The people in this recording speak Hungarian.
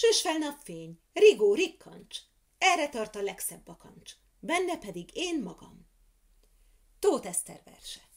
Sős fel napfény, rigó, rikkancs, erre tart a legszebb bakancs, benne pedig én magam. Tóth Eszter verse.